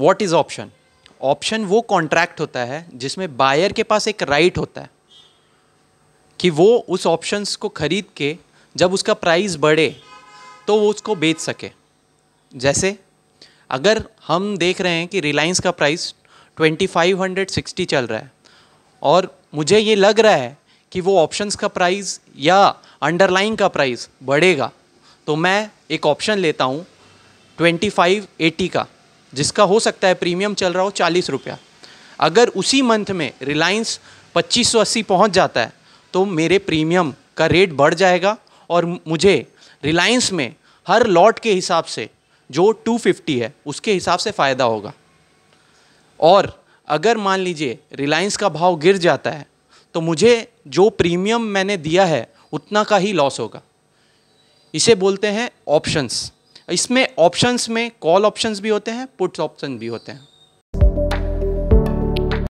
what is option option वो contract होता है जिसमें बायर के पास एक राइट होता है कि वो उस ऑप्शंस को ख़रीद के जब उसका प्राइस बढ़े तो वो उसको बेच सके जैसे अगर हम देख रहे हैं कि रिलायंस का प्राइस 2560 चल रहा है और मुझे ये लग रहा है कि वो ऑप्शंस का प्राइस या अंडरलाइन का प्राइस बढ़ेगा तो मैं एक ऑप्शन लेता हूँ 2580 का जिसका हो सकता है प्रीमियम चल रहा हो चालीस रुपया अगर उसी मंथ में रिलायंस पच्चीस सौ अस्सी पहुँच जाता है तो मेरे प्रीमियम का रेट बढ़ जाएगा और मुझे रिलायंस में हर लॉट के हिसाब से जो 250 है उसके हिसाब से फ़ायदा होगा और अगर मान लीजिए रिलायंस का भाव गिर जाता है तो मुझे जो प्रीमियम मैंने दिया है उतना का ही लॉस होगा इसे बोलते हैं ऑप्शंस इसमें ऑप्शंस में कॉल ऑप्शंस भी होते हैं पुट्स ऑप्शन भी होते हैं